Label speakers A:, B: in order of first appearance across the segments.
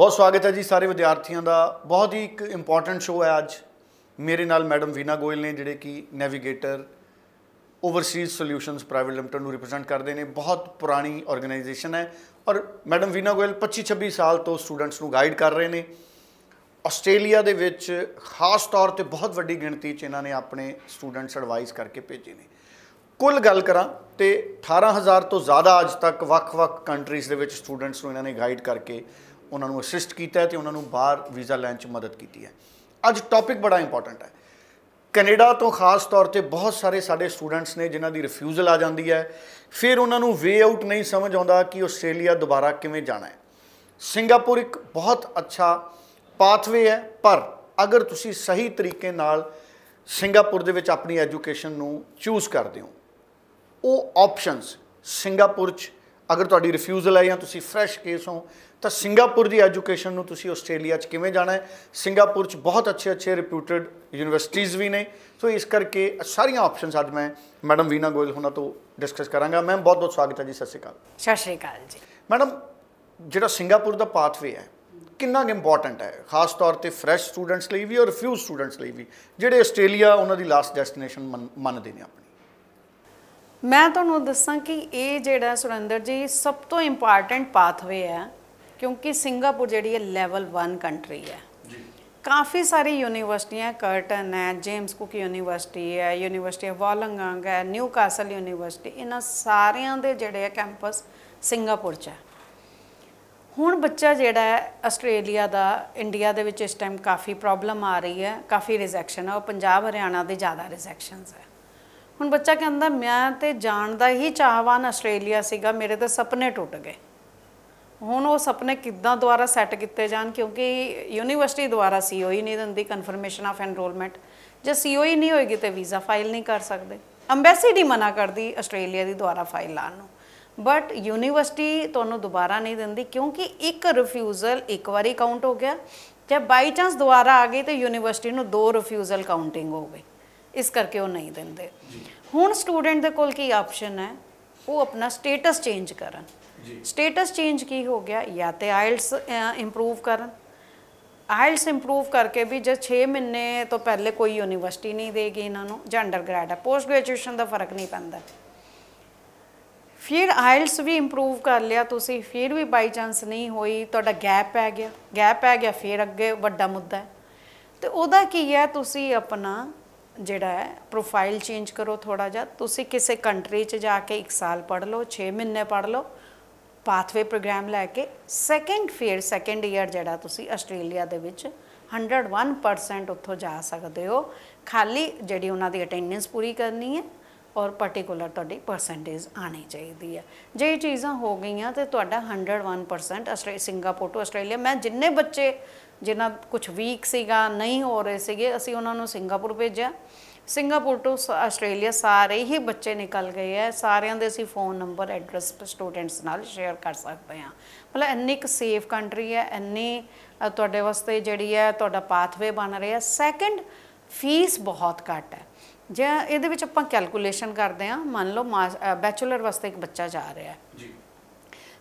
A: ਬਹੁਤ ਸਵਾਗਤ ਹੈ ਜੀ ਸਾਰੇ ਵਿਦਿਆਰਥੀਆਂ ਦਾ ਬਹੁਤ ਹੀ ਇੱਕ ਇੰਪੋਰਟੈਂਟ ਸ਼ੋਅ ਹੈ ਅੱਜ ਮੇਰੇ ਨਾਲ ਮੈਡਮ ਵੀਨਾ ਗੋਇਲ ਨੇ ਜਿਹੜੇ ਕਿ navigator overseas solutions private limited ਨੂੰ ਰਿਪਰੈਜ਼ੈਂਟ ਕਰਦੇ ਨੇ ਬਹੁਤ ਪੁਰਾਣੀ ਆਰਗੇਨਾਈਜੇਸ਼ਨ ਹੈ ਔਰ ਮੈਡਮ ਵੀਨਾ ਗੋਇਲ 25 26 ਸਾਲ ਤੋਂ ਸਟੂਡੈਂਟਸ ਨੂੰ ਗਾਈਡ ਕਰ ਰਹੇ ਨੇ ਆਸਟ੍ਰੇਲੀਆ ਦੇ ਵਿੱਚ ਖਾਸ ਤੌਰ ਤੇ ਬਹੁਤ ਵੱਡੀ ਗਿਣਤੀ 'ਚ ਇਹਨਾਂ ਨੇ ਆਪਣੇ ਸਟੂਡੈਂਟਸ ਐਡਵਾਈਸ ਕਰਕੇ ਭੇਜੇ ਨੇ ਕੁੱਲ ਗੱਲ ਕਰਾਂ ਤੇ 18000 ਤੋਂ ਜ਼ਿਆਦਾ ਅੱਜ ਤੱਕ ਵੱਖ-ਵੱਖ ਕੰਟਰੀਜ਼ ਦੇ ਵਿੱਚ ਸਟੂਡੈਂਟਸ ਨੂੰ ਇਹਨਾਂ ਨੇ ਗਾਈਡ ਕਰਕੇ ਉਹਨਾਂ ਨੂੰ ਅਸਿਸਟ ਕੀਤਾ ਤੇ ਉਹਨਾਂ ਨੂੰ ਬਾਹਰ ਵੀਜ਼ਾ ਲੈਣ 'ਚ ਮਦਦ ਕੀਤੀ ਹੈ ਅੱਜ ਟੌਪਿਕ ਬੜਾ ਇੰਪੋਰਟੈਂਟ ਹੈ ਕੈਨੇਡਾ ਤੋਂ ਖਾਸ ਤੌਰ ਤੇ ਬਹੁਤ ਸਾਰੇ ਸਾਡੇ ਸਟੂਡੈਂਟਸ ਨੇ ਜਿਨ੍ਹਾਂ ਦੀ ਰਿਫਿਊਜ਼ਲ ਆ ਜਾਂਦੀ ਹੈ ਫਿਰ ਉਹਨਾਂ ਨੂੰ ਵੇ ਆਊਟ ਨਹੀਂ ਸਮਝ ਆਉਂਦਾ ਕਿ ਆਸਟ੍ਰੇਲੀਆ ਦੁਬਾਰਾ ਕਿਵੇਂ ਜਾਣਾ ਹੈ ਸਿੰਗਾਪੁਰ ਇੱਕ ਬਹੁਤ ਅੱਛਾ ਪਾਥਵੇ ਹੈ ਪਰ ਅਗਰ ਤੁਸੀਂ ਸਹੀ ਤਰੀਕੇ ਨਾਲ ਸਿੰਗਾਪੁਰ ਦੇ ਵਿੱਚ ਆਪਣੀ ਐਜੂਕੇਸ਼ਨ ਨੂੰ ਚੂਜ਼ ਕਰਦੇ ਹੋ ਉਹ ਆਪਸ਼ਨਸ ਸਿੰਗਾਪੁਰ 'ਚ ਅਗਰ ਤੁਹਾਡੀ ਰਿਫਿਊਜ਼ਲ ਹੈ ਜਾਂ ਤੁਸੀਂ ਫਰੈਸ਼ ਕੇਸ ਹੋ ਤਾਂ ਸਿੰਗਾਪੁਰ ਦੀ ਐਜੂਕੇਸ਼ਨ ਨੂੰ ਤੁਸੀਂ ਆਸਟ੍ਰੇਲੀਆ 'ਚ ਕਿਵੇਂ ਜਾਣਾ ਹੈ ਸਿੰਗਾਪੁਰ 'ਚ ਬਹੁਤ ਅੱਛੇ ਅੱਛੇ ਰਿਪਿਊਟਡ ਯੂਨੀਵਰਸਿਟੀਆਂ ਵੀ ਨੇ ਸੋ ਇਸ ਕਰਕੇ ਸਾਰੀਆਂ ਆਪਸ਼ਨਸ ਅੱਜ ਮੈਂ ਮੈਡਮ ਵੀਨਾ ਗੋਇਲ ਹੁਣਾਂ ਤੋਂ ਡਿਸਕਸ ਕਰਾਂਗਾ ਮੈਮ ਬਹੁਤ ਬਹੁਤ ਸਵਾਗਤ ਹੈ ਜੀ ਸਤਿ ਸ਼੍ਰੀ ਅਕਾਲ ਸਤਿ ਸ਼੍ਰੀ ਅਕਾਲ ਜੀ ਮੈਡਮ ਜਿਹੜਾ ਸਿੰਗਾਪੁਰ ਦਾ ਪਾਥਵੇ ਹੈ ਕਿੰਨਾ ਇੰਪੋਰਟੈਂਟ ਹੈ ਖਾਸ ਤੌਰ ਤੇ ਫਰੈਸ਼ ਸਟੂਡੈਂਟਸ ਲਈ ਵੀ ਔਰ ਫਿਊ ਸਟੂਡੈਂਟਸ ਲਈ ਵੀ ਜਿਹੜੇ ਆਸਟ੍ਰੇਲੀਆ ਉਹਨਾਂ ਦੀ ਲਾਸਟ ਡੈਸਟੀਨੇਸ਼ਨ ਮੰਨਦੇ ਨੇ ਆਪਣੀ
B: ਮੈਂ ਤੁਹਾਨੂੰ ਦੱਸਾਂ ਕਿ ਇਹ ਜਿਹੜਾ ਸੁਰਿੰਦਰ ਜੀ ਸਭ ਤੋਂ ਇੰਪੋਰਟੈਂਟ ਪਾਥਵੇ ਹੈ ਕਿਉਂਕਿ ਸਿੰਗਾਪੁਰ ਜਿਹੜੀ ਹੈ ਲੈਵਲ 1 ਕੰਟਰੀ ਹੈ ਜੀ ਕਾਫੀ ਸਾਰੀ ਯੂਨੀਵਰਸਿਟੀਆਂ ਕਰਟਨ ਹੈ ਜੇਮਸ ਕੁਕ ਯੂਨੀਵਰਸਿਟੀ ਹੈ ਯੂਨੀਵਰਸਿਟੀ ਆਫ ਵਾਲੰਗਾਂਗ ਹੈ ਨਿਊ ਕਾਸਲ ਯੂਨੀਵਰਸਿਟੀ ਇਹਨਾਂ ਸਾਰਿਆਂ ਦੇ ਜਿਹੜੇ ਹੈ ਕੈਂਪਸ ਸਿੰਗਾਪੁਰ 'ਚ ਹੈ ਹੁਣ ਬੱਚਾ ਜਿਹੜਾ ਹੈ ਆਸਟ੍ਰੇਲੀਆ ਦਾ ਇੰਡੀਆ ਦੇ ਵਿੱਚ ਇਸ ਟਾਈਮ ਕਾਫੀ ਪ੍ਰੋਬਲਮ ਆ ਰਹੀ ਹੈ ਕਾਫੀ ਰਿਜੈਕਸ਼ਨ ਹੈ ਉਹ ਪੰਜਾਬ ਹਰਿਆਣਾ ਦੇ ਜ਼ਿਆਦਾ ਰਿਜੈਕਸ਼ਨਸ ਹੈ ਹੁਣ ਬੱਚਾ ਕਹਿੰਦਾ ਮੈਂ ਤੇ ਜਾਣ ਦਾ ਹੀ ਚਾਹਵਾਨ ਆਸਟ੍ਰੇਲੀਆ ਸੀਗਾ ਮੇਰੇ ਤਾਂ ਸੁਪਨੇ ਟੁੱਟ ਗਏ ਹੁਣ ਉਹ ਸੁਪਨੇ ਕਿੱਦਾਂ ਦੁਆਰਾ ਸੈੱਟ ਕੀਤੇ ਜਾਣ ਕਿਉਂਕਿ ਯੂਨੀਵਰਸਿਟੀ ਦੁਆਰਾ ਸੀਓਈ e ਨਹੀਂ ਦਿੰਦੀ ਕਨਫਰਮੇਸ਼ਨ ਆਫ ਐਨਰੋਲਮੈਂਟ ਜੇ ਸੀਓਈ e ਨਹੀਂ ਹੋਏਗੀ ਤੇ ਵੀਜ਼ਾ ਫਾਈਲ ਨਹੀਂ ਕਰ ਸਕਦੇ ਐਮਬੈਸੀ ਦੀ ਮਨਾ ਕਰਦੀ ਆਸਟ੍ਰੇਲੀਆ ਦੀ ਦੁਆਰਾ ਫਾਈਲ ਲਾਣ ਨੂੰ ਬਟ ਯੂਨੀਵਰਸਿਟੀ ਤੁਹਾਨੂੰ ਦੁਬਾਰਾ ਨਹੀਂ ਦਿੰਦੀ ਕਿਉਂਕਿ ਇੱਕ ਰਿਫਿਊਜ਼ਲ ਇੱਕ ਵਾਰੀ ਕਾਊਂਟ ਹੋ ਗਿਆ ਜੇ ਬਾਈ ਚਾਂਸ ਦੁਬਾਰਾ ਆ ਗਈ ਤੇ ਯੂਨੀਵਰਸਿਟੀ ਨੂੰ ਦੋ ਰਿਫਿਊਜ਼ਲ ਕਾਊਂਟਿੰਗ ਹੋ ਗਈ ਇਸ ਕਰਕੇ ਉਹ ਨਹੀਂ ਦਿੰਦੇ ਹੁਣ ਸਟੂਡੈਂਟ ਦੇ ਕੋਲ ਕੀ ਆਪਸ਼ਨ ਹੈ ਉਹ ਆਪਣਾ ਸਟੇਟਸ ਚੇਂਜ ਕਰਨ ਜੀ ਸਟੇਟਸ ਚੇਂਜ ਕੀ ਹੋ ਗਿਆ ਜਾਂ ਤੇ ਆਇਲਸ ਇੰਪਰੂਵ ਕਰਨ ਆਇਲਸ ਇੰਪਰੂਵ ਕਰਕੇ ਵੀ ਜੇ 6 ਮਹੀਨੇ ਤੋਂ ਪਹਿਲੇ ਕੋਈ ਯੂਨੀਵਰਸਿਟੀ ਨਹੀਂ ਦੇਗੀ ਇਹਨਾਂ ਨੂੰ ਜਾਂ ਅੰਡਰਗ੍ਰੈਡ ਹੈ ਪੋਸਟ ਗ੍ਰੈਜੂਏਸ਼ਨ ਦਾ ਫਰਕ ਨਹੀਂ ਪੈਂਦਾ ਫਿਰ ਆਇਲਸ ਵੀ ਇੰਪਰੂਵ ਕਰ ਲਿਆ ਤੁਸੀਂ ਫਿਰ ਵੀ ਬਾਈ ਚਾਂਸ ਨਹੀਂ ਹੋਈ ਤੁਹਾਡਾ ਗੈਪ ਪੈ ਗਿਆ ਗੈਪ ਪੈ ਗਿਆ ਫਿਰ ਅੱਗੇ ਵੱਡਾ ਮੁੱਦਾ ਹੈ ਤੇ ਉਹਦਾ ਕੀ ਹੈ ਤੁਸੀਂ ਆਪਣਾ ਜਿਹੜਾ ਹੈ ਪ੍ਰੋਫਾਈਲ ਚੇਂਜ ਕਰੋ ਥੋੜਾ ਜਿਹਾ ਤੁਸੀਂ ਕਿਸੇ ਕੰਟਰੀ 'ਚ ਜਾ ਕੇ 1 ਸਾਲ ਪੜ੍ਹ ਲਓ 6 ਮਹੀਨੇ ਪੜ੍ਹ ਲਓ ਪਾਥਵੇ ਪ੍ਰੋਗਰਾਮ ਲੈ ਕੇ ਸੈਕੰਡ ਫੇਅਰ ਸੈਕੰਡ ਈਅਰ ਜਿਹੜਾ ਤੁਸੀਂ ਆਸਟ੍ਰੇਲੀਆ ਦੇ ਵਿੱਚ 101% ਉੱਥੋਂ ਜਾ ਸਕਦੇ ਹੋ ਖਾਲੀ ਜਿਹੜੀ ਉਹਨਾਂ ਦੀ ਅਟੈਂਡੈਂਸ ਪੂਰੀ ਕਰਨੀ ਹੈ ਔਰ ਪਾਰਟਿਕੂਲਰ ਤੁਹਾਡੀ ਪਰਸੈਂਟੇਜ ਆਣੀ ਚਾਹੀਦੀ ਹੈ ਜੇ ਇਹ ਚੀਜ਼ਾਂ ਹੋ ਗਈਆਂ ਤੇ ਤੁਹਾਡਾ 101% ਸਿੰਗਾਪੁਰ ਤੋਂ ਆਸਟ੍ਰੇਲੀਆ ਮੈਂ ਜਿੰਨੇ ਬੱਚੇ ਜਿਨ੍ਹਾਂ ਕੁਝ ਵੀਕ ਸੀਗਾ ਨਹੀਂ ਹੋ ਰਹੇ ਸੀਗੇ ਅਸੀਂ ਉਹਨਾਂ ਨੂੰ ਸਿੰਗਾਪੁਰ ਭੇਜਿਆ ਸਿੰਗਾਪੁਰ ਤੋਂ ਆਸਟ੍ਰੇਲੀਆ ਸਾਰੇ ਹੀ ਬੱਚੇ ਨਿਕਲ ਗਏ ਐ ਸਾਰਿਆਂ ਦੇ ਅਸੀਂ ਫੋਨ ਨੰਬਰ ਐਡਰੈਸ ਸਟੂਡੈਂਟਸ ਨਾਲ ਸ਼ੇਅਰ ਕਰ ਸਕਦੇ ਆ ਮਤਲਬ ਇੰਨੀ ਇੱਕ ਸੇਫ ਕੰਟਰੀ ਐ ਇੰਨੀ ਤੁਹਾਡੇ ਵਾਸਤੇ ਜਿਹੜੀ ਐ ਤੁਹਾਡਾ ਪਾਥਵੇ ਬਣ ਰਿਹਾ ਸੈਕੰਡ ਫੀਸ ਬਹੁਤ ਘੱਟ ਹੈ ਜੇ ਇਹਦੇ ਵਿੱਚ ਆਪਾਂ ਕੈਲਕੂਲੇਸ਼ਨ ਕਰਦੇ ਆ ਮੰਨ ਲਓ ਬੈਚਲਰ ਵਾਸਤੇ ਇੱਕ ਬੱਚਾ ਜਾ ਰਿਹਾ ਹੈ ਜੀ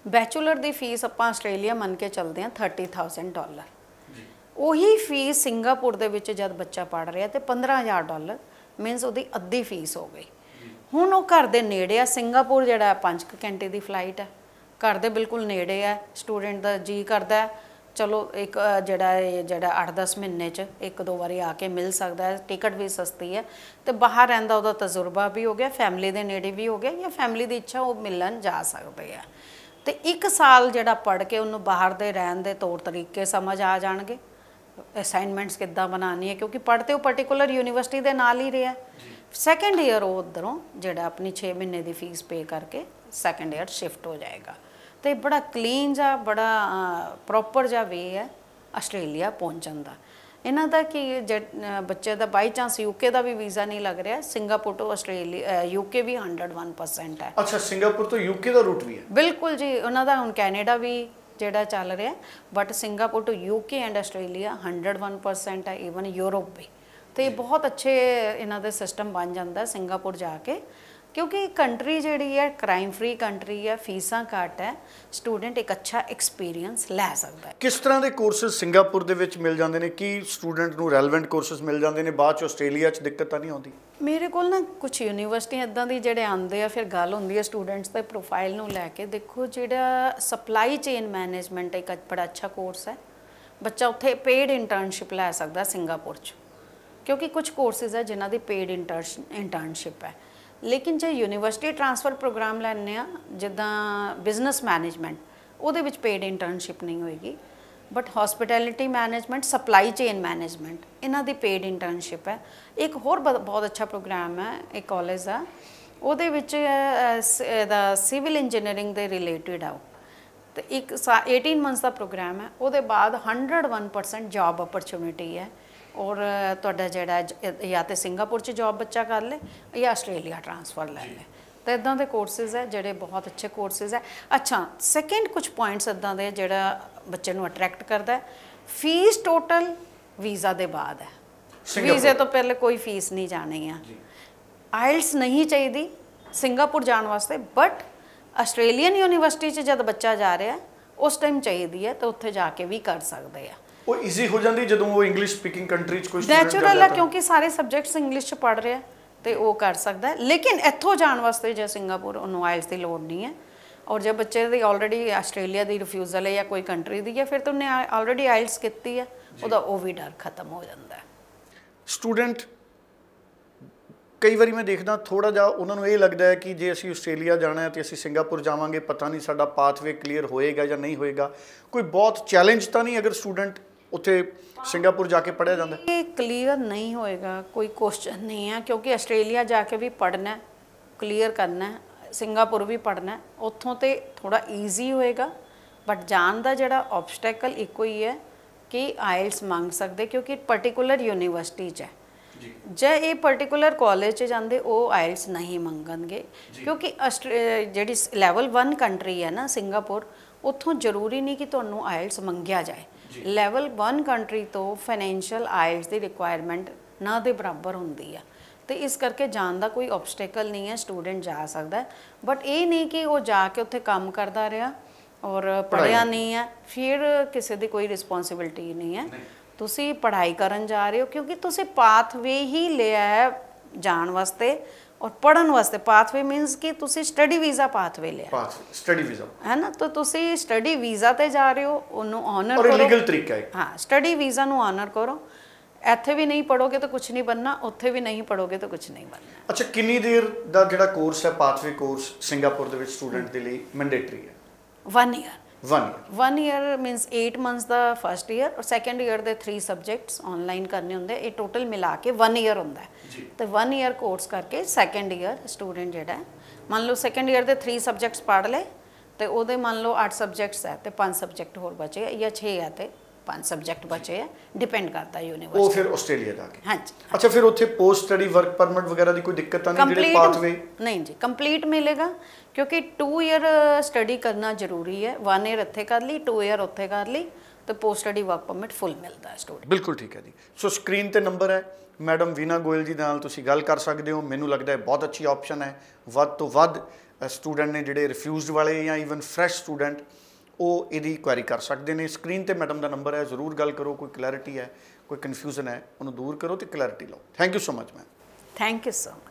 B: ਬੈਚਲਰ ਦੀ ਫੀਸ ਆਪਾਂ ਆਸਟ੍ਰੇਲੀਆ ਮੰਨ ਕੇ ਚੱਲਦੇ ਆ 30000 ਡਾਲਰ ਉਹੀ ਫੀਸ ਸਿੰਗਾਪੁਰ ਦੇ ਵਿੱਚ ਜਦ ਬੱਚਾ ਪੜ ਰਿਹਾ ਤੇ 15000 ਡਾਲਰ ਮੀਨਸ ਉਹਦੀ ਅੱਧੀ ਫੀਸ ਹੋ ਗਈ ਹੁਣ ਉਹ ਘਰ ਦੇ ਨੇੜੇ ਆ ਸਿੰਗਾਪੁਰ ਜਿਹੜਾ 5 ਘੰਟੇ ਦੀ ਫਲਾਈਟ ਹੈ ਘਰ ਦੇ ਬਿਲਕੁਲ ਨੇੜੇ ਆ ਸਟੂਡੈਂਟ ਦਾ ਜੀ ਕਰਦਾ ਚਲੋ ਇੱਕ ਜਿਹੜਾ ਜਿਹੜਾ 8-10 ਮਹੀਨੇ ਚ ਇੱਕ ਦੋ ਵਾਰੀ ਆ ਕੇ ਮਿਲ ਸਕਦਾ ਹੈ ਟਿਕਟ ਵੀ ਸਸਤੀ ਹੈ ਤੇ ਬਾਹਰ ਰਹਿੰਦਾ ਉਹਦਾ ਤਜਰਬਾ ਵੀ ਹੋ ਗਿਆ ਫੈਮਿਲੀ ਦੇ ਨੇੜੇ ਵੀ ਹੋ ਗਿਆ ਜਾਂ ਫੈਮਿਲੀ ਦੀ ਇੱਛਾ ਉਹ ਮਿਲਣ ਜਾ ਸਕਦੇ ਆ ਤੇ ਇੱਕ ਸਾਲ ਜਿਹੜਾ ਪੜ ਕੇ ਉਹਨੂੰ ਬਾਹਰ ਦੇ ਰਹਿਣ ਦੇ ਤੌਰ ਤਰੀਕੇ ਸਮਝ ਆ ਜਾਣਗੇ ਅਸਾਈਨਮੈਂਟਸ ਕਿੱਦਾਂ ਬਣਾਣੀ ਹੈ ਕਿਉਂਕਿ ਪੜ੍ਹਦੇ ਉਹ ਪਾਰਟਿਕੂਲਰ ਯੂਨੀਵਰਸਿਟੀ ਦੇ ਨਾਲ ਹੀ ਰਿਹਾ ਸੈਕੰਡ ਈਅਰ ਉਹ ਉਧਰੋਂ ਜਿਹੜਾ ਆਪਣੀ 6 ਮਹੀਨੇ ਦੀ ਫੀਸ ਪੇ ਕਰਕੇ ਸੈਕੰਡ ਈਅਰ ਸ਼ਿਫਟ ਹੋ ਜਾਏਗਾ ਤੇ ਬੜਾ ਕਲੀਨ ਜਾਂ ਬੜਾ ਪ੍ਰੋਪਰ ਜਿਹਾ ਵੇ ਹੈ ਆਸਟ੍ਰੇਲੀਆ ਪਹੁੰਚਣ ਦਾ ਇਹਨਾਂ ਦਾ ਕਿ ਬੱਚੇ ਦਾ ਬਾਈ ਚਾਂਸ ਯੂਕੇ ਦਾ ਵੀ ਵੀਜ਼ਾ ਨਹੀਂ ਲੱਗ ਰਿਹਾ ਸਿੰਗਾਪੁਰ ਤੋਂ ਆਸਟ੍ਰੇਲੀਆ ਯੂਕੇ ਵੀ 101% ਹੈ ਅੱਛਾ
A: ਸਿੰਗਾਪੁਰ ਤੋਂ ਯੂਕੇ ਦਾ ਰੂਟ ਵੀ ਹੈ
B: ਬਿਲਕੁਲ ਜੀ ਉਹਨਾਂ ਦਾ ਹੁਣ ਕੈਨੇਡਾ ਵੀ ਜਿਹੜਾ ਚੱਲ ਰਿਹਾ but Singapore to UK and Australia 101% ਹੈ ਇਵਨ ਯੂਰਪ ਵੀ ਤੇ ਬਹੁਤ ਅੱਛੇ ਇਹਨਾਂ ਦੇ ਸਿਸਟਮ ਬਣ ਜਾਂਦਾ ਸਿੰਗਾਪੁਰ ਜਾ ਕੇ ਕਿਉਂਕਿ ਕੰਟਰੀ ਜਿਹੜੀ ਹੈ ਕ੍ਰਾਈਮ ਫ੍ਰੀ ਕੰਟਰੀ ਹੈ ਫੀਸਾਂ ਘੱਟ ਹੈ ਸਟੂਡੈਂਟ ਇੱਕ ਅੱਛਾ ਐਕਸਪੀਰੀਅੰਸ ਲੈ ਸਕਦਾ ਹੈ
A: ਕਿਸ ਤਰ੍ਹਾਂ ਦੇ ਕੋਰਸਸ ਸਿੰਗਾਪੁਰ ਦੇ ਵਿੱਚ ਮਿਲ ਜਾਂਦੇ ਨੇ ਕੀ ਸਟੂਡੈਂਟ ਨੂੰ ਰੈਲੇਵੈਂਟ ਕੋਰਸਸ ਮਿਲ ਜਾਂਦੇ ਨੇ ਬਾਅਦ ਚ ਆਸਟ੍ਰੇਲੀਆ ਚ ਦਿੱਕਤ ਤਾਂ ਨਹੀਂ ਆਉਂਦੀ
B: ਮੇਰੇ ਕੋਲ ਨਾ ਕੁਝ ਯੂਨੀਵਰਸਿਟੀਆਂ ਇਦਾਂ ਦੀ ਜਿਹੜੇ ਆਉਂਦੇ ਆ ਫਿਰ ਗੱਲ ਹੁੰਦੀ ਹੈ ਸਟੂਡੈਂਟਸ ਦੇ ਪ੍ਰੋਫਾਈਲ ਨੂੰ ਲੈ ਕੇ ਦੇਖੋ ਜਿਹੜਾ ਸਪਲਾਈ ਚੇਨ ਮੈਨੇਜਮੈਂਟ ਇੱਕ ਬੜਾ ਅੱਛਾ ਕੋਰਸ ਹੈ ਬੱਚਾ ਉੱਥੇ ਪੇਡ ਇੰਟਰਨਸ਼ਿਪ ਲੈ ਸਕਦਾ ਸਿੰਗਾਪੁਰ ਚ ਕਿਉਂਕਿ ਕੁਝ ਕੋਰਸਸ ਹੈ ਜਿਨ੍ਹਾਂ ਦੀ ਪੇਡ ਇੰਟਰਨਸ਼ਿਪ ਹੈ ਲੇਕਿਨ ਜੇ ਯੂਨੀਵਰਸਿਟੀ ਟ੍ਰਾਂਸਫਰ ਪ੍ਰੋਗਰਾਮ ਲੈਣੇ ਆ ਜਿੱਦਾਂ ਬਿਜ਼ਨਸ ਮੈਨੇਜਮੈਂਟ ਉਹਦੇ ਵਿੱਚ ਪੇਡ ਇੰਟਰਨਸ਼ਿਪ ਨਹੀਂ ਹੋਏਗੀ but hospitality management supply chain management ਇਹਨਾਂ ਦੀ ਪੇਡ ਇੰਟਰਨਸ਼ਿਪ ਹੈ ਇੱਕ ਹੋਰ ਬਹੁਤ ਅੱਛਾ ਪ੍ਰੋਗਰਾਮ ਹੈ ਇੱਕ ਕਾਲਜ ਆ ਉਹਦੇ ਵਿੱਚ ਦਾ ਸਿਵਲ ਇੰਜੀਨੀਅਰਿੰਗ ਦੇ ਰਿਲੇਟਡ ਆ ਤੇ ਇੱਕ 18 ਮੰਥਸ ਦਾ ਪ੍ਰੋਗਰਾਮ ਹੈ ਉਹਦੇ ਬਾਅਦ 101% ਜੌਬ ਓਪਰਚ्युनिटी ਹੈ ਔਰ ਤੁਹਾਡਾ ਜਿਹੜਾ ਜਾਂ ਤੇ ਸਿੰਗਾਪੁਰ 'ਚ ਜੌਬ ਬੱਚਾ ਕਰ ਲੇ ਜਾਂ ਆਸਟ੍ਰੇਲੀਆ ਟ੍ਰਾਂਸਫਰ ਲੈ ਲੇ ਤਾਂ ਇਦਾਂ ਦੇ ਕੋਰਸਸ ਹੈ ਜਿਹੜੇ ਬਹੁਤ ਅੱਛੇ ਕੋਰਸਸ ਹੈ ਅੱਛਾ ਸੈਕਿੰਡ ਕੁਝ ਪੁਆਇੰਟਸ ਇਦਾਂ ਦੇ ਜਿਹੜਾ ਬੱਚੇ ਨੂੰ ਅਟਰੈਕਟ ਕਰਦਾ ਹੈ ਫੀਸ ਟੋਟਲ ਵੀਜ਼ਾ ਦੇ ਬਾਅਦ ਹੈ ਵੀਜ਼ੇ ਤੋਂ ਪਹਿਲੇ ਕੋਈ ਫੀਸ ਨਹੀਂ ਜਾਣੀ ਆ ਆਇਲਸ ਨਹੀਂ ਚਾਹੀਦੀ ਸਿੰਗਾਪੁਰ ਜਾਣ ਵਾਸਤੇ ਬਟ ਆਸਟ੍ਰੇਲੀਅਨ ਯੂਨੀਵਰਸਿਟੀ 'ਚ ਜਦ ਬੱਚਾ ਜਾ ਰਿਹਾ ਉਸ ਟਾਈਮ ਚਾਹੀਦੀ ਹੈ ਤਾਂ ਉੱਥੇ ਜਾ ਕੇ ਵੀ ਕਰ
A: ਸਕਦੇ ਆ ਉਹ ਈਜ਼ੀ ਹੋ ਜਾਂਦੀ ਜਦੋਂ ਉਹ ਇੰਗਲਿਸ਼ ਸਪੀਕਿੰਗ ਕੰਟਰੀ 'ਚ ਕੋਈ ਨੈਚੁਰਲ ਹੈ ਕਿਉਂਕਿ
B: ਸਾਰੇ ਸਬਜੈਕਟਸ ਇੰਗਲਿਸ਼ 'ਚ ਪੜ ਰਿਹਾ ਤੇ ਉਹ ਕਰ ਸਕਦਾ ਲੇਕਿਨ ਇੱਥੋਂ ਜਾਣ ਵਾਸਤੇ ਜੇ ਸਿੰਗਾਪੁਰ ਉਹਨੂੰ ਆਇਲਸ ਦੀ ਲੋੜ ਨਹੀਂ ਹੈ ਔਰ ਜੇ ਬੱਚੇ ਦੀ ਆਲਰੇਡੀ ਆਸਟ੍ਰੇਲੀਆ ਦੀ ਰਿਫਿਊਜ਼ਲ ਹੈ ਜਾਂ ਕੋਈ ਕੰਟਰੀ ਦੀ ਹੈ ਫਿਰ ਤਾਂ ਉਹਨੇ ਆਲਰੇਡੀ ਆਇਲਸ ਕੀਤੀ ਹੈ ਉਹਦਾ ਉਹ ਵੀ ਡਰ ਖਤਮ ਹੋ ਜਾਂਦਾ ਹੈ
A: ਸਟੂਡੈਂਟ ਕਈ ਵਾਰੀ ਮੈਂ ਦੇਖਦਾ ਥੋੜਾ ਜਿਹਾ ਉਹਨਾਂ ਨੂੰ ਇਹ ਲੱਗਦਾ ਹੈ ਕਿ ਜੇ ਅਸੀਂ ਆਸਟ੍ਰੇਲੀਆ ਜਾਣਾ ਹੈ ਤੇ ਅਸੀਂ ਸਿੰਗਾਪੁਰ ਜਾਵਾਂਗੇ ਪਤਾ ਨਹੀਂ ਸਾਡਾ ਪਾਥਵੇ ਕਲੀਅਰ ਹੋਏਗਾ ਜਾਂ ਨਹੀਂ ਹੋਏਗਾ ਕੋਈ ਬਹੁਤ ਚੈਲੰਜ ਤਾਂ ਨਹੀਂ ਅਗਰ ਸਟੂਡੈਂਟ ਉੱਥੇ ਸਿੰਗਾਪੁਰ ਜਾ ਕੇ ਪੜਿਆ ਜਾਂਦਾ
B: ਇਹ ਕਲੀਅਰ ਨਹੀਂ ਹੋਏਗਾ ਕੋਈ ਕੁਐਸਚਨ ਨਹੀਂ ਹੈ ਕਿਉਂਕਿ ਆਸਟ੍ਰੇਲੀਆ ਜਾ ਕੇ ਵੀ ਪੜਨਾ ਕਲੀਅਰ ਕਰਨਾ ਸਿੰਗਾਪੁਰ ਵੀ ਪੜਨਾ ਉੱਥੋਂ ਤੇ ਥੋੜਾ ਈਜ਼ੀ ਹੋਏਗਾ ਬਟ ਜਾਣ ਦਾ ਜਿਹੜਾ ਆਬਸਟੈਕਲ ਇੱਕੋ ਹੀ ਹੈ ਕਿ ਆਇਲਸ ਮੰਗ ਸਕਦੇ ਕਿਉਂਕਿ ਪਾਰਟਿਕੂਲਰ ਯੂਨੀਵਰਸਿਟੀ 'ਚ ਹੈ ਜੇ ਇਹ ਪਾਰਟਿਕੂਲਰ ਕਾਲਜ 'ਚ ਜਾਂਦੇ ਉਹ ਆਇਲਸ ਨਹੀਂ ਮੰਗਣਗੇ ਕਿਉਂਕਿ ਜਿਹੜੀ ਲੈਵਲ 1 ਕੰਟਰੀ ਹੈ ਨਾ ਸਿੰਗਾਪੁਰ ਉੱਥੋਂ ਜ਼ਰੂਰੀ ਨਹੀਂ ਕਿ ਤੁਹਾਨੂੰ ਆਇਲਸ ਮੰਗਿਆ ਜਾਏ ਲੈਵਲ 1 ਕੰਟਰੀ ਤੋਂ ਫਾਈਨੈਂਸ਼ੀਅਲ ਆਇਲਸ ਦੀ ਰਿਕੁਆਇਰਮੈਂਟ ਨਾ ਦੇ ਬਰਾਬਰ ਹੁੰਦੀ ਆ ਤੇ ਇਸ ਕਰਕੇ ਜਾਣ ਦਾ ਕੋਈ ਆਬਸਟੇਕਲ ਨਹੀਂ ਹੈ ਸਟੂਡੈਂਟ ਜਾ ਸਕਦਾ ਬਟ ਇਹ ਨਹੀਂ ਕਿ ਉਹ ਜਾ ਕੇ ਉੱਥੇ ਕੰਮ ਕਰਦਾ ਰਿਹਾ ਔਰ ਪੜਿਆ ਨਹੀਂ ਹੈ ਫਿਰ ਕਿਸੇ ਦੀ ਕੋਈ ਰਿਸਪੌਂਸਿਬਿਲਟੀ ਨਹੀਂ ਹੈ ਤੁਸੀਂ ਪੜ੍ਹਾਈ ਕਰਨ ਜਾ ਰਹੇ ਹੋ ਕਿਉਂਕਿ ਤੁਸੀਂ ਪਾਥਵੇ ਹੀ ਲਿਆ ਹੈ ਜਾਣ ਵਾਸਤੇ ਔਰ ਪੜਨ ਵਾਸਤੇ ਪਾਥਵੇ ਮੀਨਸ ਕਿ ਤੁਸੀਂ ਸਟੱਡੀ ਵੀਜ਼ਾ ਪਾਥਵੇ
A: ਲਿਆ ਸਟੱਡੀ ਵੀਜ਼ਾ
B: ਹੈ ਨਾ ਤਾਂ ਤੁਸੀਂ ਸਟੱਡੀ ਵੀਜ਼ਾ ਤੇ ਜਾ ਰਹੇ ਹੋ ਉਹਨੂੰ ਆਨਰ ਕਰੋ ਔਰ ਲੀਗਲ ਤਰੀਕਾ ਹੈ ਹਾਂ ਸਟੱਡੀ ਵੀਜ਼ਾ ਨੂੰ ਆਨਰ ਕਰੋ ਇੱਥੇ ਵੀ ਨਹੀਂ ਪੜੋਗੇ ਤਾਂ ਕੁਝ ਨਹੀਂ ਬੰਨਣਾ ਉੱਥੇ ਵੀ ਨਹੀਂ ਪੜੋਗੇ ਤਾਂ ਕੁਝ ਨਹੀਂ ਬੰਨਣਾ
A: ਅੱਛਾ ਕਿੰਨੀ ਦੇਰ ਦਾ ਜਿਹੜਾ ਕੋਰਸ ਹੈ ਪਾਥਵੇ ਕੋਰਸ ਸਿੰਗਾਪੁਰ ਦੇ ਵਿੱਚ ਸਟੂਡੈਂਟ ਦੇ ਲਈ ਮੈਂਡੇਟਰੀ
B: ਹੈ 1 year one year 1 year means 8 months ਦਾ ਫਰਸਟ ਇਅਰ ਔਰ ਸੈਕੰਡ ਇਅਰ ਦੇ 3 ਸਬਜੈਕਟਸ ਆਨਲਾਈਨ ਕਰਨੇ ਹੁੰਦੇ ਇਹ ਟੋਟਲ ਮਿਲਾ ਕੇ 1 ਇਅਰ ਹੁੰਦਾ ਹੈ ਤੇ 1 ਇਅਰ ਕੋਰਸ ਕਰਕੇ ਸੈਕੰਡ ਇਅਰ ਸਟੂਡੈਂਟ ਜਿਹੜਾ ਮੰਨ ਲਓ ਸੈਕੰਡ ਇਅਰ ਦੇ 3 ਸਬਜੈਕਟਸ ਪੜ੍ਹ ਲਏ ਤੇ ਉਹਦੇ ਮੰਨ ਲਓ 8 ਸਬਜੈਕਟਸ ਹੈ ਤੇ 5 ਸਬਜੈਕਟ ਹੋਰ ਬਚੇ ਜਾਂ 6 ਹੈ ਤੇ ਪੰਜ ਸਬਜੈਕਟ ਬਚੇ ਆ ਡਿਪੈਂਡ ਕਰਦਾ ਯੂਨੀਵਰਸਿਟੀ ਉਹ ਫਿਰ
A: ਆਸਟ੍ਰੇਲੀਆ ਦਾ ਕੇ ਹਾਂਜੀ ਅੱਛਾ ਫਿਰ ਉੱਥੇ ਪੋਸਟ ਸਟੱਡੀ ਵਰਕ ਪਰਮਿਟ ਵਗੈਰਾ ਦੀ ਕੋਈ ਦਿੱਕਤ ਤਾਂ ਨਹੀਂ ਜਿਹੜੇ ਪਾਥਵੇ
B: ਨਹੀਂ ਜੀ ਕੰਪਲੀਟ ਮਿਲੇਗਾ ਕਿਉਂਕਿ 2 ਇਅਰ ਸਟੱਡੀ ਕਰਨਾ ਜ਼ਰੂਰੀ ਹੈ 1 ਇਅਰ ਇੱਥੇ ਕਰ ਲਈ 2 ਇਅਰ ਉੱਥੇ ਕਰ ਲਈ ਤੇ post study work permit full ਮਿਲਦਾ ਹੈ ਸਟੂਡੈਂਟ
A: ਬਿਲਕੁਲ ਠੀਕ ਹੈ ਜੀ ਸੋ ਸਕਰੀਨ ਤੇ ਨੰਬਰ ਹੈ ਮੈਡਮ ਵੀਨਾ ਗੋਇਲ ਜੀ ਨਾਲ ਤੁਸੀਂ ਗੱਲ ਕਰ ਸਕਦੇ ਹੋ ਮੈਨੂੰ ਲੱਗਦਾ ਹੈ ਬਹੁਤ ਅੱਛੀ ਆਪਸ਼ਨ ਹੈ ਵੱਧ ਤੋਂ ਵੱਧ ਸਟੂਡੈਂਟ ਨੇ ਜਿਹੜੇ ਰਿਫਿਊਜ਼ਡ ਵਾਲੇ ਜਾਂ ਇਵਨ ਫਰੈਸ਼ ਸਟੂਡੈਂਟ ਉਹ ਇਹਦੀ ਕੁਐਰੀ ਕਰ ਸਕਦੇ ਨੇ ਸਕਰੀਨ ਤੇ ਮੈਡਮ ਦਾ ਨੰਬਰ ਹੈ ਜ਼ਰੂਰ ਗੱਲ ਕਰੋ ਕੋਈ ਕਲੈਰਿਟੀ ਹੈ ਕੋਈ ਕਨਫਿਊਜ਼ਨ ਹੈ ਉਹਨੂੰ ਦੂਰ ਕਰੋ ਤੇ ਕਲੈਰਿਟੀ ਲਓ thank you so much ma'am thank you so